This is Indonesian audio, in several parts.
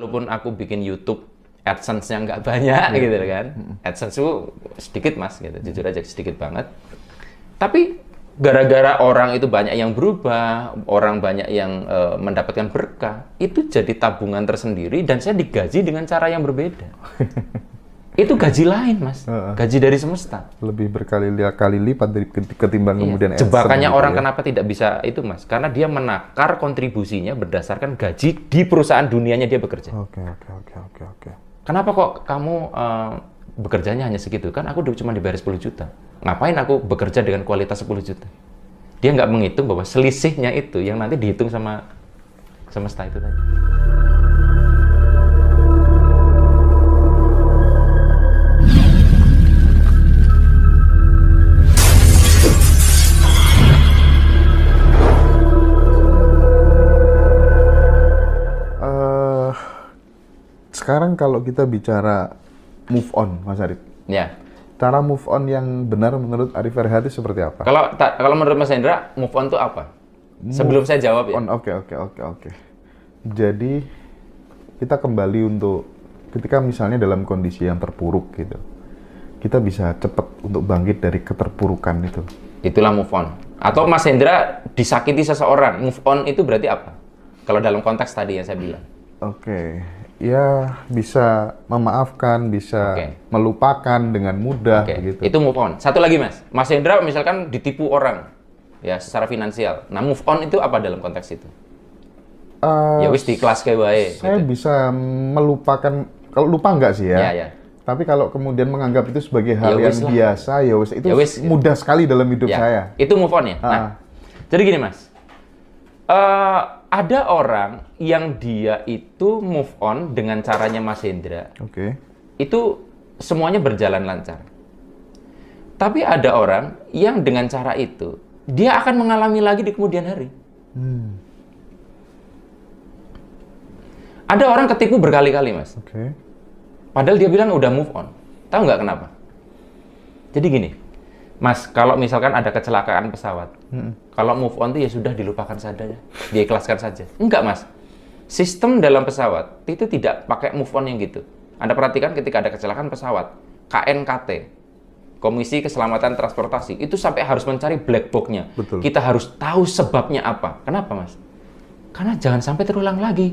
walaupun aku bikin YouTube AdSense yang nggak banyak yeah. gitu kan AdSense itu sedikit mas gitu jujur aja sedikit banget tapi gara-gara orang itu banyak yang berubah orang banyak yang uh, mendapatkan berkah itu jadi tabungan tersendiri dan saya digaji dengan cara yang berbeda itu gaji lain mas uh, uh. gaji dari semesta lebih berkali-kali lipat dari ketimbang iya. kemudian jebakannya gitu orang ya. kenapa tidak bisa itu mas karena dia menakar kontribusinya berdasarkan gaji di perusahaan dunianya dia bekerja oke okay, oke okay, oke okay, oke oke kenapa kok kamu uh, bekerjanya hanya segitu kan aku cuma dibayar 10 juta ngapain aku bekerja dengan kualitas 10 juta dia nggak menghitung bahwa selisihnya itu yang nanti dihitung sama semesta itu tadi. sekarang kalau kita bicara move on, Mas Arif. Ya. Cara move on yang benar menurut Arif Ferhati seperti apa? Kalau kalau menurut Mas Hendra, move on itu apa? Move Sebelum saya jawab ya. on. ya. Oke, oke, oke, oke. Jadi kita kembali untuk ketika misalnya dalam kondisi yang terpuruk gitu. Kita bisa cepat untuk bangkit dari keterpurukan itu. Itulah move on. Atau Mas Hendra disakiti seseorang, move on itu berarti apa? Kalau dalam konteks tadi yang saya bilang. Oke. Okay ya bisa memaafkan, bisa okay. melupakan dengan mudah okay. gitu. Itu move on. Satu lagi Mas, Mas Hendra misalkan ditipu orang ya secara finansial. Nah, move on itu apa dalam konteks itu? Uh, ya wis di kelas kayak baik. Saya gitu. bisa melupakan kalau lupa nggak sih ya? Yeah, yeah. Tapi kalau kemudian menganggap itu sebagai ya hal ya, yang lah. biasa, ya wis itu ya, wis, ya. mudah sekali dalam hidup ya. saya. Itu move on ya. Uh. Nah, ah. jadi gini Mas. Uh, ada orang yang dia itu move on dengan caranya Mas Hendra. Oke. Okay. Itu semuanya berjalan lancar. Tapi ada orang yang dengan cara itu dia akan mengalami lagi di kemudian hari. Hmm. Ada orang ketipu berkali-kali, Mas. Oke. Okay. Padahal dia bilang udah move on. Tahu nggak kenapa? Jadi gini, Mas, kalau misalkan ada kecelakaan pesawat, hmm. kalau move on itu ya sudah dilupakan saja, diikhlaskan saja. Enggak, Mas. Sistem dalam pesawat itu tidak pakai move on yang gitu. Anda perhatikan ketika ada kecelakaan pesawat, KNKT, Komisi Keselamatan Transportasi, itu sampai harus mencari black box-nya. Betul. Kita harus tahu sebabnya apa. Kenapa, Mas? Karena jangan sampai terulang lagi.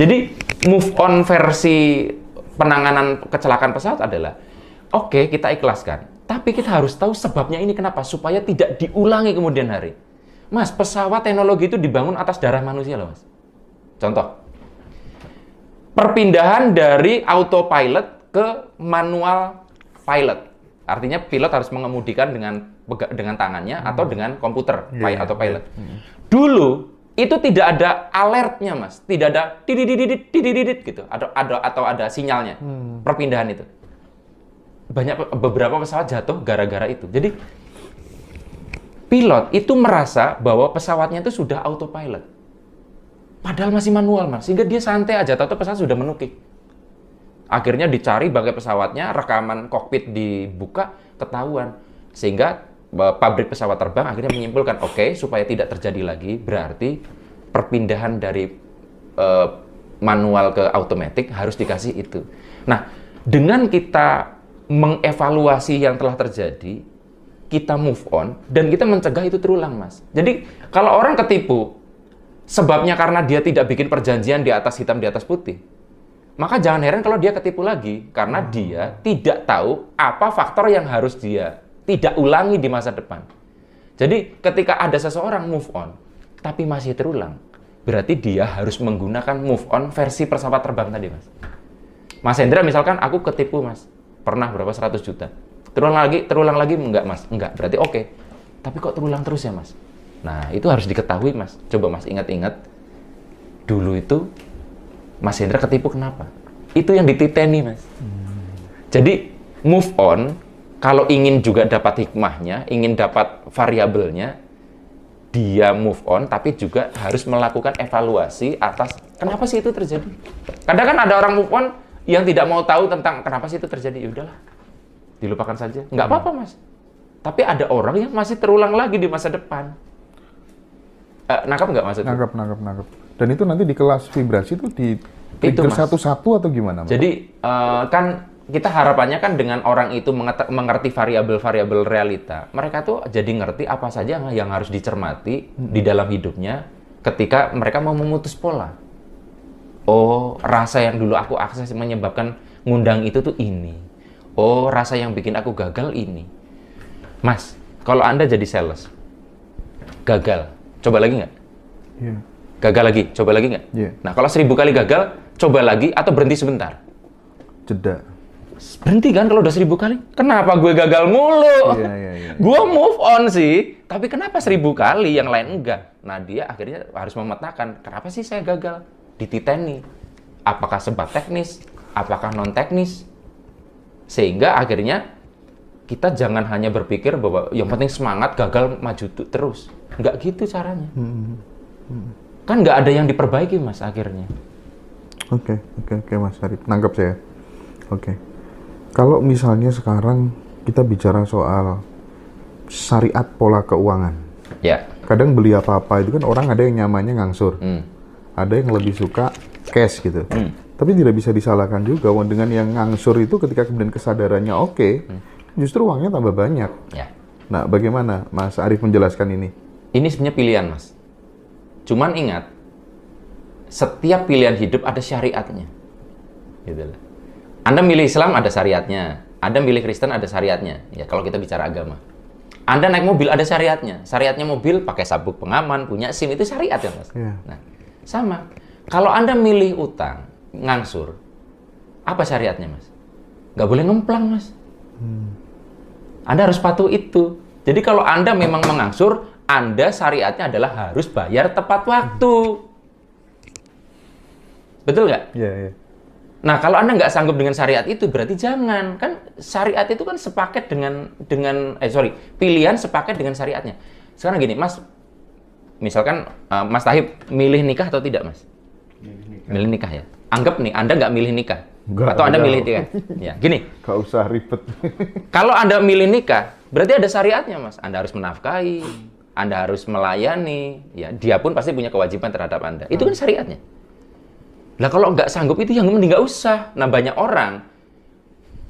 Jadi, move on versi penanganan kecelakaan pesawat adalah, oke, okay, kita ikhlaskan tapi kita harus tahu sebabnya ini kenapa supaya tidak diulangi kemudian hari. Mas, pesawat teknologi itu dibangun atas darah manusia loh, Mas. Contoh. Perpindahan dari autopilot ke manual pilot. Artinya pilot harus mengemudikan dengan dengan tangannya hmm. atau dengan komputer yeah. Iya, atau iya. pilot. Yeah. Hmm. Dulu itu tidak ada alertnya mas tidak ada didididididididid gitu atau ada atau ada sinyalnya hmm. perpindahan itu banyak beberapa pesawat jatuh gara-gara itu. Jadi pilot itu merasa bahwa pesawatnya itu sudah autopilot. Padahal masih manual, Mas. Sehingga dia santai aja, tahu pesawat sudah menukik. Akhirnya dicari bangkai pesawatnya, rekaman kokpit dibuka, ketahuan. Sehingga pabrik pesawat terbang akhirnya menyimpulkan, oke, okay, supaya tidak terjadi lagi, berarti perpindahan dari uh, manual ke automatic harus dikasih itu. Nah, dengan kita mengevaluasi yang telah terjadi, kita move on, dan kita mencegah itu terulang, Mas. Jadi, kalau orang ketipu, sebabnya karena dia tidak bikin perjanjian di atas hitam, di atas putih, maka jangan heran kalau dia ketipu lagi, karena hmm. dia tidak tahu apa faktor yang harus dia tidak ulangi di masa depan. Jadi, ketika ada seseorang move on, tapi masih terulang, berarti dia harus menggunakan move on versi pesawat terbang tadi, Mas. Mas Hendra misalkan aku ketipu, Mas pernah berapa 100 juta terulang lagi terulang lagi enggak mas enggak berarti oke okay. tapi kok terulang terus ya mas nah itu harus diketahui mas coba mas ingat-ingat dulu itu mas Hendra ketipu kenapa itu yang dititeni mas jadi move on kalau ingin juga dapat hikmahnya ingin dapat variabelnya dia move on tapi juga harus melakukan evaluasi atas kenapa sih itu terjadi kadang kan ada orang move on yang tidak mau tahu tentang kenapa sih itu terjadi, ya udahlah, dilupakan saja. Nggak hmm. apa-apa, Mas. Tapi ada orang yang masih terulang lagi di masa depan. Eh, nangkap nggak maksudnya? Nangkap, nangkap, nangkap. Dan itu nanti di kelas vibrasi itu di itu satu-satu atau gimana? Mas? Jadi uh, kan kita harapannya kan dengan orang itu mengerti variabel-variabel realita, mereka tuh jadi ngerti apa saja yang harus dicermati hmm. di dalam hidupnya ketika mereka mau memutus pola oh rasa yang dulu aku akses menyebabkan ngundang itu tuh ini oh rasa yang bikin aku gagal ini mas kalau anda jadi sales gagal coba lagi nggak yeah. gagal lagi coba lagi nggak yeah. nah kalau seribu kali gagal coba lagi atau berhenti sebentar jeda berhenti kan kalau udah seribu kali kenapa gue gagal mulu yeah, yeah, yeah. gue move on sih tapi kenapa seribu kali yang lain enggak nah dia akhirnya harus memetakan kenapa sih saya gagal dititeni apakah sebab teknis, apakah non teknis. Sehingga akhirnya kita jangan hanya berpikir bahwa yang penting semangat gagal maju terus. Nggak gitu caranya. Hmm, hmm, hmm. Kan nggak ada yang diperbaiki mas akhirnya. Oke, okay, oke, okay, oke okay, mas Arif. Nangkep saya. Oke. Okay. Kalau misalnya sekarang kita bicara soal syariat pola keuangan. Ya. Kadang beli apa-apa itu kan orang ada yang nyamannya ngangsur. Hmm ada yang lebih suka cash gitu. Hmm. Tapi tidak bisa disalahkan juga dengan yang ngangsur itu ketika kemudian kesadarannya oke, okay, hmm. justru uangnya tambah banyak. Ya. Nah, bagaimana Mas Arief menjelaskan ini? Ini sebenarnya pilihan, Mas. Cuman ingat, setiap pilihan hidup ada syariatnya. Gitu lah. Anda milih Islam ada syariatnya, Anda milih Kristen ada syariatnya. Ya kalau kita bicara agama. Anda naik mobil ada syariatnya. Syariatnya mobil pakai sabuk pengaman, punya SIM itu syariat ya, Mas. Ya. Nah, sama. Kalau Anda milih utang, ngangsur, apa syariatnya, Mas? Nggak boleh ngemplang, Mas. Hmm. Anda harus patuh itu. Jadi kalau Anda memang mengangsur, Anda syariatnya adalah harus bayar tepat waktu. Betul nggak? Iya, iya, Nah, kalau Anda nggak sanggup dengan syariat itu, berarti jangan. Kan syariat itu kan sepaket dengan, dengan eh sorry, pilihan sepaket dengan syariatnya. Sekarang gini, Mas, misalkan uh, Mas Tahib milih nikah atau tidak, Mas? Milih nikah. Milih nikah ya. Anggap nih Anda nggak milih nikah. Enggak, atau Anda milih nikah. Ya, gini. Gak usah ribet. Kalau Anda milih nikah, berarti ada syariatnya, Mas. Anda harus menafkahi, Anda harus melayani, ya dia pun pasti punya kewajiban terhadap Anda. Itu kan syariatnya. Lah kalau nggak sanggup itu yang mending nggak usah. Nah banyak orang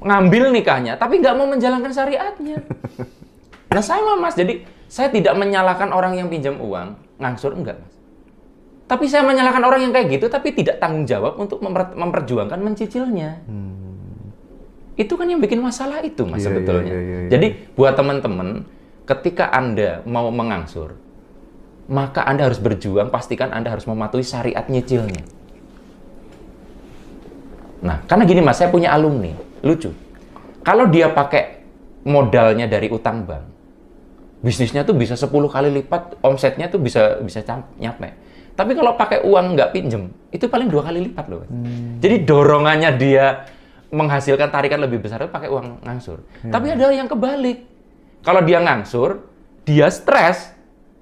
ngambil nikahnya, tapi nggak mau menjalankan syariatnya. Nah sama mas, jadi saya tidak menyalahkan orang yang pinjam uang, ngangsur enggak mas tapi saya menyalahkan orang yang kayak gitu tapi tidak tanggung jawab untuk memper memperjuangkan mencicilnya hmm. itu kan yang bikin masalah itu mas yeah, iya, sebetulnya yeah, yeah, yeah, yeah. jadi buat teman-teman ketika anda mau mengangsur maka anda harus berjuang pastikan anda harus mematuhi syariat nyicilnya nah karena gini mas saya punya alumni lucu kalau dia pakai modalnya dari utang bank bisnisnya tuh bisa 10 kali lipat, omsetnya tuh bisa bisa nyampe. Tapi kalau pakai uang nggak pinjem, itu paling dua kali lipat loh. Hmm. Jadi dorongannya dia menghasilkan tarikan lebih besar itu pakai uang ngangsur. Hmm. Tapi ada yang kebalik. Kalau dia ngangsur, dia stres,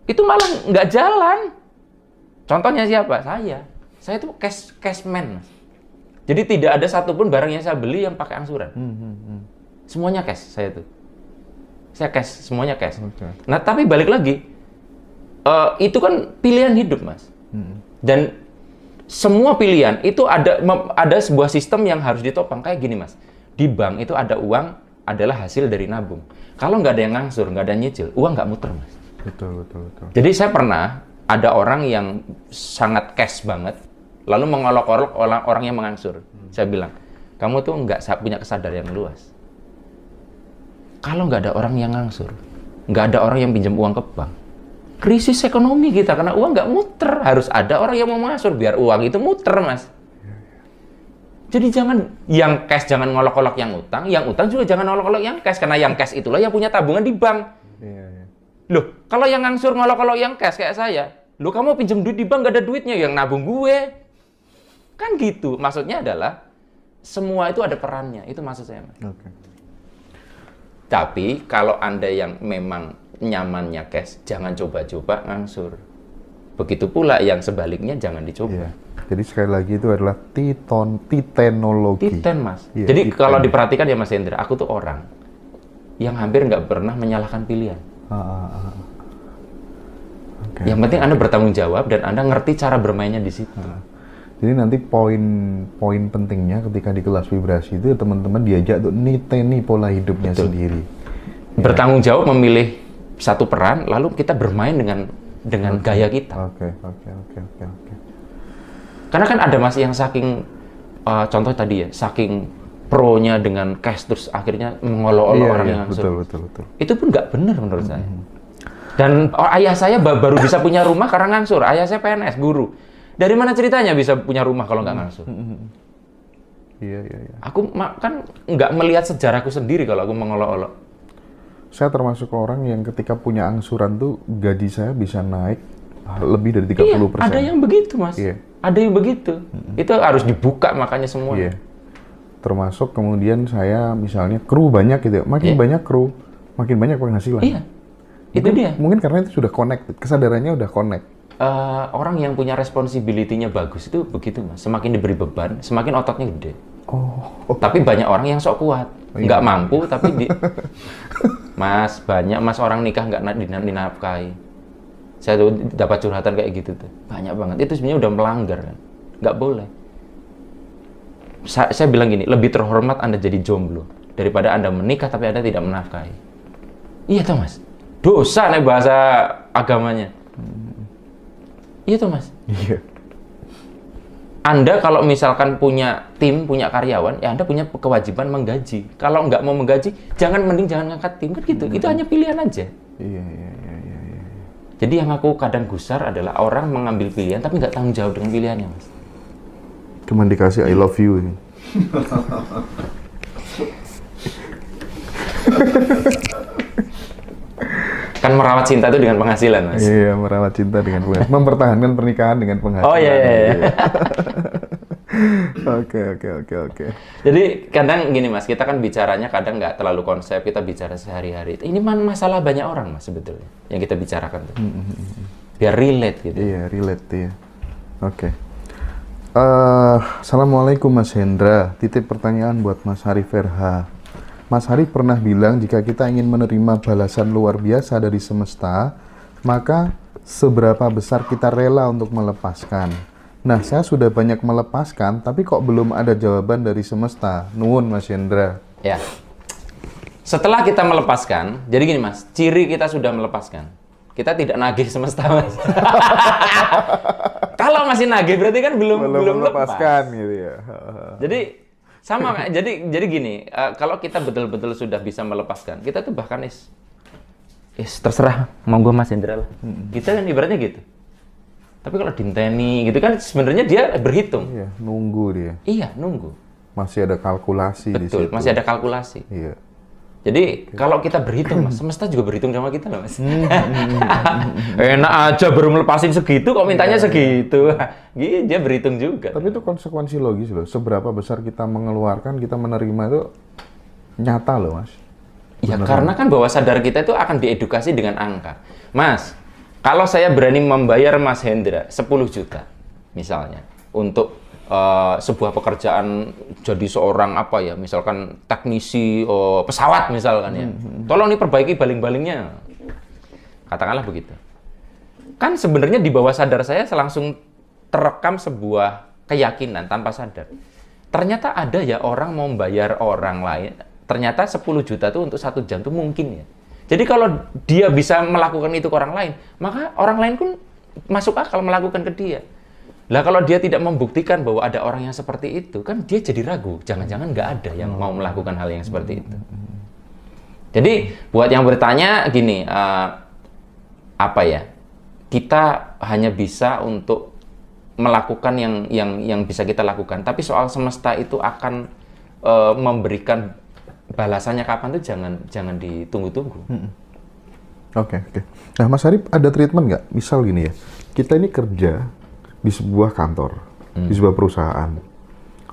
itu malah nggak jalan. Contohnya siapa? Saya. Saya itu cash cash man Jadi tidak ada satupun barang yang saya beli yang pakai angsuran. Hmm, hmm, hmm. Semuanya cash saya tuh saya cash semuanya cash okay. nah tapi balik lagi uh, itu kan pilihan hidup mas hmm. dan semua pilihan itu ada ada sebuah sistem yang harus ditopang kayak gini mas di bank itu ada uang adalah hasil dari nabung kalau nggak ada yang ngangsur nggak ada yang nyicil uang nggak muter mas betul betul betul jadi saya pernah ada orang yang sangat cash banget lalu mengolok-olok orang, yang mengangsur hmm. saya bilang kamu tuh nggak punya kesadaran yang luas kalau nggak ada orang yang ngangsur, nggak ada orang yang pinjam uang ke bank, krisis ekonomi kita karena uang nggak muter, harus ada orang yang mau ngangsur biar uang itu muter, mas. Jadi jangan yang cash jangan ngolok ngolok yang utang, yang utang juga jangan ngolok ngolok yang cash karena yang cash itulah yang punya tabungan di bank. Iya, iya. Loh, kalau yang ngangsur ngolok ngolok yang cash kayak saya, lo kamu pinjam duit di bank nggak ada duitnya yang nabung gue. Kan gitu. Maksudnya adalah semua itu ada perannya. Itu maksud saya, Mas. Okay. Tapi kalau Anda yang memang nyamannya cash, jangan coba-coba ngangsur. Begitu pula yang sebaliknya jangan dicoba. Yeah. Jadi sekali lagi itu adalah titon, titenologi. Titen mas. Yeah, Jadi titen. kalau diperhatikan ya Mas Hendra, aku tuh orang yang hampir nggak pernah menyalahkan pilihan. Ah, ah, ah. Okay. Ah. Yang penting Anda bertanggung jawab dan Anda ngerti cara bermainnya di situ. Ah. Jadi nanti poin-poin pentingnya ketika di kelas vibrasi itu ya teman-teman diajak untuk niteni pola hidupnya Betul. sendiri. Ya. Bertanggung jawab memilih satu peran, lalu kita bermain dengan dengan okay. gaya kita. Oke, oke, oke, oke, Karena kan ada masih yang saking uh, contoh tadi ya, saking pronya dengan cash terus akhirnya mengolok-olok iya, orang iya, yang langsung. Betul, betul, betul. Itu pun nggak benar menurut mm -hmm. saya. Dan oh, ayah saya baru bisa punya rumah karena ngansur. Ayah saya PNS guru. Dari mana ceritanya bisa punya rumah kalau nggak hmm. ngasuh? Hmm, hmm, iya, iya, iya. Aku kan nggak melihat sejarahku sendiri kalau aku mengolok-olok. Saya termasuk orang yang ketika punya angsuran tuh gaji saya bisa naik lebih dari 30%. Iya, ada yang begitu, Mas. Iya. Ada yang begitu. hmm Itu harus dibuka makanya semua. Iya. Termasuk kemudian saya misalnya kru banyak gitu ya. Makin iya. banyak kru, makin banyak penghasilan. Iya. Mungkin, itu dia. Mungkin karena itu sudah connect, kesadarannya udah connect uh, orang yang punya responsibility-nya bagus itu begitu mas. Semakin diberi beban, semakin ototnya gede. Oh. Tapi banyak orang yang sok kuat, oh, iya. mampu iya. tapi di mas banyak mas orang nikah nggak dinafkahi. Saya tuh dapat curhatan kayak gitu tuh banyak banget. Itu sebenarnya udah melanggar kan, nggak boleh. Sa saya bilang gini, lebih terhormat anda jadi jomblo daripada anda menikah tapi anda tidak menafkahi. Iya tuh mas, dosa nih bahasa agamanya Iya tuh mas. Iya. Anda kalau misalkan punya tim, punya karyawan, ya Anda punya kewajiban menggaji. Kalau nggak mau menggaji, jangan mending jangan ngangkat tim kan gitu. Hmm. Itu hanya pilihan aja. Iya, iya, iya, iya, iya, Jadi yang aku kadang gusar adalah orang mengambil pilihan tapi nggak tanggung jawab dengan pilihannya, Mas. Cuman dikasih I love you. Ya. kan merawat cinta itu dengan penghasilan mas iya merawat cinta dengan penghasilan mempertahankan pernikahan dengan penghasilan oh iya iya, iya. iya. Oke oke oke oke. Jadi kadang gini mas, kita kan bicaranya kadang nggak terlalu konsep, kita bicara sehari-hari. Ini man masalah banyak orang mas sebetulnya yang kita bicarakan tuh. Mm -hmm. Biar relate gitu. Iya relate ya. Oke. Okay. Uh, eh, Assalamualaikum Mas Hendra. Titip pertanyaan buat Mas Harif Verha. Mas Harif pernah bilang jika kita ingin menerima balasan luar biasa dari semesta, maka seberapa besar kita rela untuk melepaskan. Nah, saya sudah banyak melepaskan, tapi kok belum ada jawaban dari semesta. Nuhun, Mas Yendra. Ya. Setelah kita melepaskan, jadi gini Mas, ciri kita sudah melepaskan. Kita tidak nagih semesta, Mas. Kalau masih nagih berarti kan belum belum, belum melepaskan lepas. gitu ya. jadi sama jadi jadi gini, uh, kalau kita betul-betul sudah bisa melepaskan, kita tuh bahkan is is terserah mau gue Mas Indra lah. Hmm. Kita kan ibaratnya gitu. Tapi kalau dinteni gitu kan sebenarnya dia berhitung. Iya, nunggu dia. Iya, nunggu. Masih ada kalkulasi Betul, di situ. masih ada kalkulasi. Iya. Jadi kalau kita berhitung, mas, semesta juga berhitung sama kita loh, mas. Hmm, hmm, hmm, Enak aja baru melepasin segitu, kok mintanya iya, iya. segitu. Gini iya, dia berhitung juga. Tapi itu konsekuensi logis loh. Seberapa besar kita mengeluarkan, kita menerima itu nyata loh, mas. Ya karena kan bahwa sadar kita itu akan diedukasi dengan angka. Mas, kalau saya berani membayar Mas Hendra 10 juta misalnya untuk uh, sebuah pekerjaan jadi seorang apa ya misalkan teknisi uh, pesawat misalkan ya hmm, hmm. tolong nih perbaiki baling-balingnya katakanlah begitu kan sebenarnya di bawah sadar saya langsung terekam sebuah keyakinan tanpa sadar ternyata ada ya orang mau membayar orang lain ternyata 10 juta itu untuk satu jam itu mungkin ya jadi kalau dia bisa melakukan itu ke orang lain maka orang lain pun masuk akal melakukan ke dia lah kalau dia tidak membuktikan bahwa ada orang yang seperti itu, kan dia jadi ragu. Jangan-jangan nggak ada yang mau melakukan hal yang seperti itu. Jadi buat yang bertanya gini, uh, apa ya? Kita hanya bisa untuk melakukan yang yang yang bisa kita lakukan. Tapi soal semesta itu akan uh, memberikan balasannya kapan tuh jangan jangan ditunggu-tunggu. Oke hmm. oke. okay. Nah Mas Arif ada treatment nggak? Misal gini ya, kita ini kerja di sebuah kantor, hmm. di sebuah perusahaan,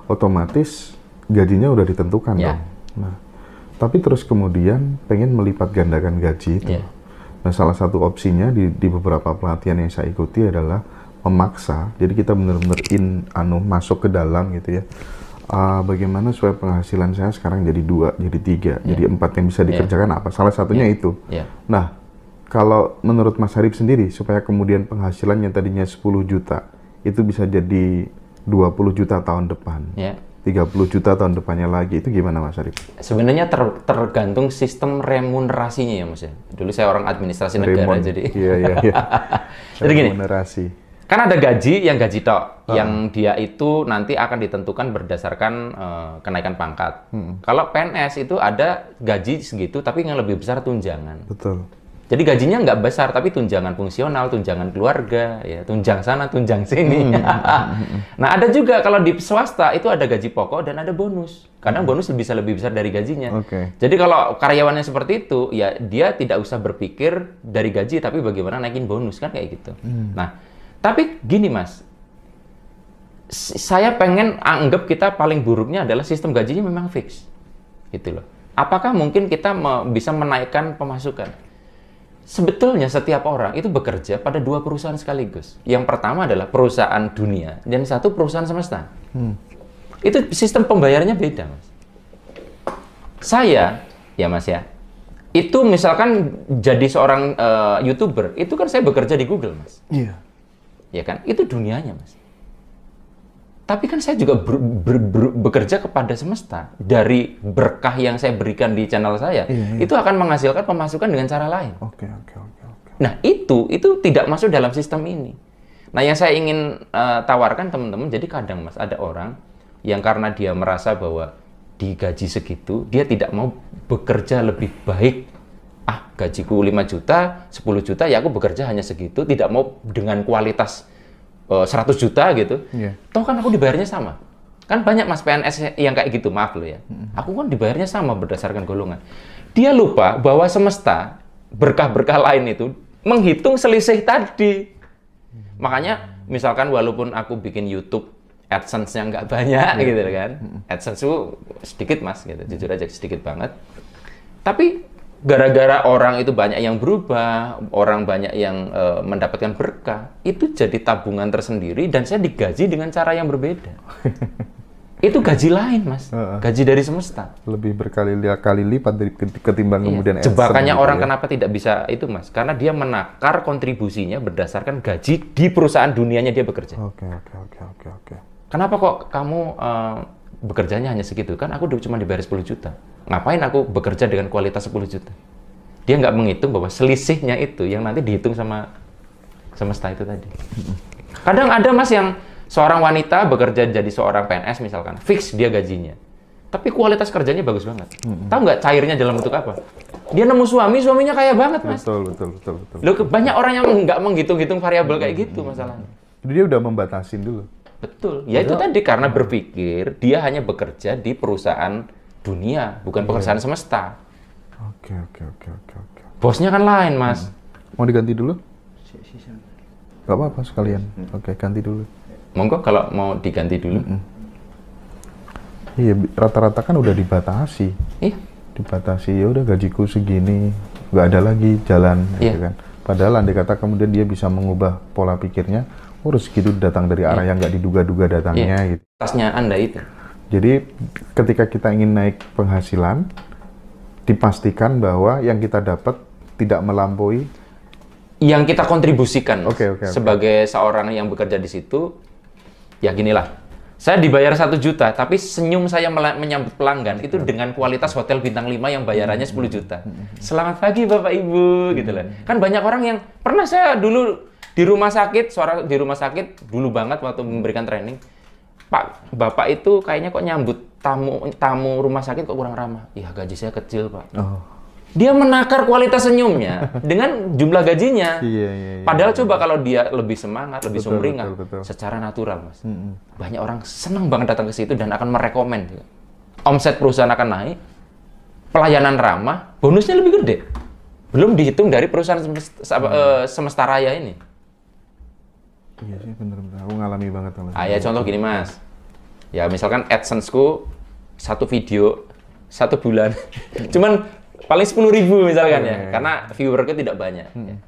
otomatis gajinya udah ditentukan yeah. dong. Nah, tapi terus kemudian pengen melipat gandakan gaji itu. Yeah. Nah, salah satu opsinya di, di beberapa pelatihan yang saya ikuti adalah memaksa. Jadi kita benar-benar in anu masuk ke dalam gitu ya. Uh, bagaimana supaya penghasilan saya sekarang jadi dua, jadi tiga, yeah. jadi empat yang bisa ya. dikerjakan yeah. apa? Salah satunya yeah. itu. Yeah. Nah, kalau menurut Mas Harif sendiri, supaya kemudian penghasilannya tadinya 10 juta, itu bisa jadi 20 juta tahun depan. Ya. 30 juta tahun depannya lagi. Itu gimana Mas Arif? Sebenarnya ter tergantung sistem remunerasinya ya Mas ya. Dulu saya orang administrasi Remon negara jadi. Iya iya iya. jadi gini. Remunerasi. Kan ada gaji yang gaji tok, hmm. yang dia itu nanti akan ditentukan berdasarkan uh, kenaikan pangkat. Hmm. Kalau PNS itu ada gaji segitu tapi yang lebih besar tunjangan. Betul. Jadi gajinya nggak besar, tapi tunjangan fungsional, tunjangan keluarga, ya tunjang sana, tunjang sini. Hmm. hmm, hmm nah ada juga kalau di swasta itu ada gaji pokok dan ada bonus. karena hmm. bonus bisa lebih besar dari gajinya. Okay. Jadi kalau karyawannya seperti itu, ya dia tidak usah berpikir dari gaji, tapi bagaimana naikin bonus kan kayak gitu. Hmm. Nah tapi gini mas, saya pengen anggap kita paling buruknya adalah sistem gajinya memang fix, gitu loh. Apakah mungkin kita me bisa menaikkan pemasukan? Sebetulnya setiap orang itu bekerja pada dua perusahaan sekaligus. Yang pertama adalah perusahaan dunia dan satu perusahaan semesta. Hmm. Itu sistem pembayarannya beda, Mas. Saya, ya Mas ya, itu misalkan jadi seorang uh, YouTuber, itu kan saya bekerja di Google, Mas. Iya. Yeah. Ya kan? Itu dunianya, Mas. Tapi kan saya juga ber, ber, ber, bekerja kepada semesta dari berkah yang saya berikan di channel saya iya, iya. itu akan menghasilkan pemasukan dengan cara lain. Oke okay, oke oke. Nah itu itu tidak masuk dalam sistem ini. Nah yang saya ingin uh, tawarkan teman-teman jadi kadang mas ada orang yang karena dia merasa bahwa digaji segitu dia tidak mau bekerja lebih baik ah gajiku 5 juta 10 juta ya aku bekerja hanya segitu tidak mau dengan kualitas Eh, seratus 100 juta gitu, yeah. toh kan aku dibayarnya sama. Kan banyak mas PNS yang kayak gitu, maaf lo ya. Aku kan dibayarnya sama berdasarkan golongan. Dia lupa bahwa semesta, berkah-berkah lain itu, menghitung selisih tadi. Makanya misalkan walaupun aku bikin YouTube, AdSense-nya nggak banyak yeah. gitu kan. AdSense itu sedikit mas, gitu. jujur aja sedikit banget. Tapi gara-gara orang itu banyak yang berubah, orang banyak yang e, mendapatkan berkah, itu jadi tabungan tersendiri dan saya digaji dengan cara yang berbeda. itu gaji lain, Mas. Uh, Gaji dari semesta. Lebih berkali-kali lipat dari ketimbang iya. kemudian jebakannya gitu orang ya. kenapa tidak bisa itu, Mas? Karena dia menakar kontribusinya berdasarkan gaji di perusahaan dunianya dia bekerja. Oke, oke, oke, oke, oke. Kenapa kok kamu uh, bekerjanya hanya segitu? Kan aku cuma dibayar 10 juta ngapain aku bekerja dengan kualitas 10 juta? Dia nggak menghitung bahwa selisihnya itu yang nanti dihitung sama semesta itu tadi. Kadang ada mas yang seorang wanita bekerja jadi seorang PNS misalkan, fix dia gajinya. Tapi kualitas kerjanya bagus banget. Tahu nggak cairnya dalam bentuk apa? Dia nemu suami, suaminya kaya banget mas. Betul, betul, betul. betul, betul. Loh, banyak orang yang nggak menghitung-hitung variabel kayak gitu masalahnya. Jadi dia udah membatasin dulu. Betul. Ya itu tadi karena berpikir dia hanya bekerja di perusahaan dunia, bukan yeah. pekerjaan semesta. Oke, oke, oke, oke, oke. Bosnya kan lain, hmm. Mas. Hmm. Mau diganti dulu? Gak apa-apa sekalian. Hmm. Oke, ganti dulu. Monggo kalau mau diganti dulu. Hmm. Iya, rata-rata kan udah dibatasi. Iya. Dibatasi, ya udah gajiku segini, nggak ada lagi jalan, gitu iya. gitu kan. Padahal andai kata kemudian dia bisa mengubah pola pikirnya, oh rezeki itu datang dari arah yeah. yang nggak diduga-duga datangnya yeah. gitu. Tasnya Anda itu. Jadi ketika kita ingin naik penghasilan, dipastikan bahwa yang kita dapat tidak melampaui yang kita kontribusikan okay, okay, sebagai okay. seorang yang bekerja di situ. Ya ginilah, saya dibayar satu juta, tapi senyum saya menyambut pelanggan itu dengan kualitas hotel bintang 5 yang bayarannya 10 hmm, juta. Hmm, hmm. Selamat pagi Bapak Ibu, gitu loh. Kan banyak orang yang pernah saya dulu di rumah sakit, suara di rumah sakit dulu banget waktu memberikan training, Pak, Bapak itu kayaknya kok nyambut tamu tamu rumah sakit kok kurang ramah. Iya, gaji saya kecil, Pak. Oh. Dia menakar kualitas senyumnya dengan jumlah gajinya. Iya, iya, iya, Padahal iya. coba kalau dia lebih semangat, lebih sumringah, betul, betul. secara natural, Mas. Mm -hmm. Banyak orang senang banget datang ke situ dan akan merekomend. Omset perusahaan akan naik, pelayanan ramah, bonusnya lebih gede. Belum dihitung dari perusahaan semesta, eh, semesta raya ini. Iya sih bener-bener. Aku ngalami banget kalau. Ah ya contoh gini mas. Ya misalkan AdSense ku satu video satu bulan, cuman paling sepuluh ribu misalkan ya, ya. karena viewerku tidak banyak. Ya. Hmm.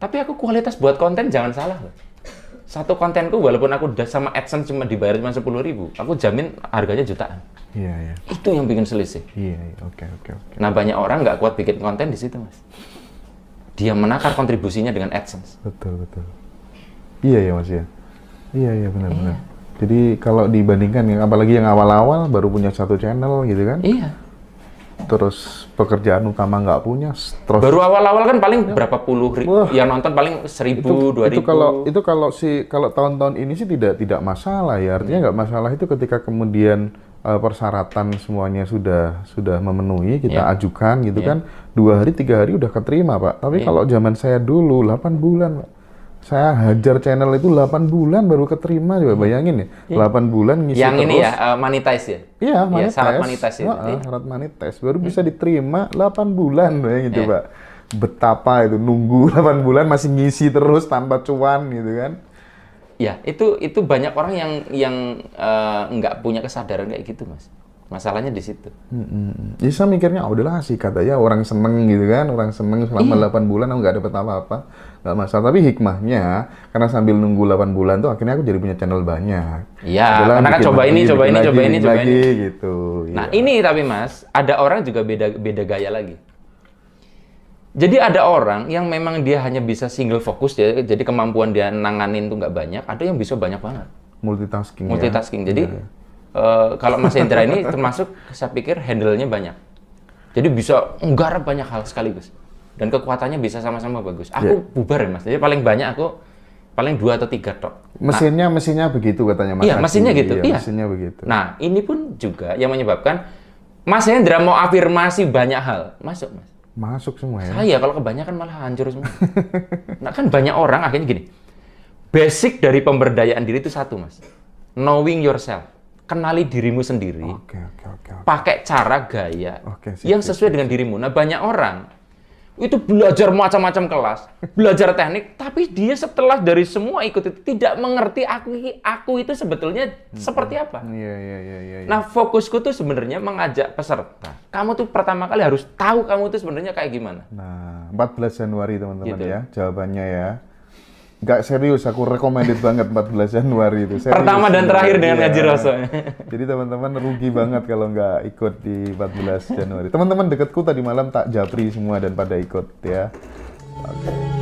Tapi aku kualitas buat konten jangan salah loh. Satu kontenku walaupun aku udah sama AdSense cuma dibayar cuma sepuluh ribu, aku jamin harganya jutaan. Iya, iya. Itu yang bikin selisih. Iya, iya. Oke, oke, oke. Nah banyak orang nggak kuat bikin konten di situ mas. Dia menakar kontribusinya dengan AdSense. Betul, betul. Iya ya Mas ya. Iya iya benar-benar. Iya. Iya, iya, iya. Jadi kalau dibandingkan yang apalagi yang awal-awal baru punya satu channel gitu kan? Iya. Terus pekerjaan utama nggak punya. Terus baru awal-awal kan paling ya. berapa puluh ribu Wah, yang nonton paling seribu itu, dua ribu. Itu kalau itu kalau si kalau tahun-tahun ini sih tidak tidak masalah ya. Artinya nggak hmm. masalah itu ketika kemudian eh, persyaratan semuanya sudah sudah memenuhi kita yeah. ajukan gitu yeah. kan dua hari tiga hari udah keterima pak tapi yeah. kalau zaman saya dulu 8 bulan pak saya hajar channel itu 8 bulan baru keterima coba hmm. bayangin ya. Iya. delapan 8 bulan ngisi Yang terus. ini ya uh, monetize ya. Iya, iya monetize. Ya, syarat monetize ya. baru hmm. bisa diterima 8 bulan bayangin yeah. coba. Betapa itu nunggu 8 bulan masih ngisi terus tanpa cuan gitu kan. Ya, itu itu banyak orang yang yang eh, nggak uh, punya kesadaran kayak gitu, Mas. Masalahnya di situ. Hmm, hmm. jadi saya mikirnya, oh, udahlah sih katanya orang seneng gitu kan, orang seneng selama Ih. Iya. 8 bulan aku ah, nggak dapat apa-apa nggak masalah tapi hikmahnya karena sambil nunggu 8 bulan tuh akhirnya aku jadi punya channel banyak iya karena kan coba ini, coba ini coba ini coba ini gitu nah ya. ini tapi mas ada orang juga beda beda gaya lagi jadi ada orang yang memang dia hanya bisa single fokus ya jadi kemampuan dia nanganin tuh nggak banyak ada yang bisa banyak banget multitasking ya. multitasking ya. jadi ya. Uh, kalau Mas Indra ini termasuk saya pikir handle-nya banyak jadi bisa menggarap banyak hal sekaligus dan kekuatannya bisa sama-sama bagus. Aku yeah. bubar ya mas, jadi paling banyak aku paling dua atau tiga tok. Mesinnya nah, mesinnya begitu katanya mas. Iya Adi. mesinnya gitu. Iya, iya mesinnya begitu. Nah ini pun juga yang menyebabkan Mas Hendra mau afirmasi banyak hal masuk mas. Masuk semua ya. Saya kalau kebanyakan malah hancur semua. nah kan banyak orang akhirnya gini. Basic dari pemberdayaan diri itu satu mas, knowing yourself. Kenali dirimu sendiri. Oke okay, okay, Okay, Pakai cara gaya okay, sip, yang sesuai sip, dengan dirimu. Nah banyak orang itu belajar macam-macam kelas, belajar teknik, tapi dia setelah dari semua ikut itu tidak mengerti aku aku itu sebetulnya hmm. seperti apa. Iya, iya, iya, iya, iya. Nah, fokusku tuh sebenarnya mengajak peserta. Nah. Kamu tuh pertama kali harus tahu kamu tuh sebenarnya kayak gimana. Nah, 14 Januari teman-teman gitu. ya, jawabannya ya gak serius aku recommended banget 14 Januari itu serius, pertama dan terakhir dengan ngaji iya. Rosso jadi teman-teman rugi banget kalau nggak ikut di 14 Januari teman-teman deketku tadi malam tak japri semua dan pada ikut ya oke okay.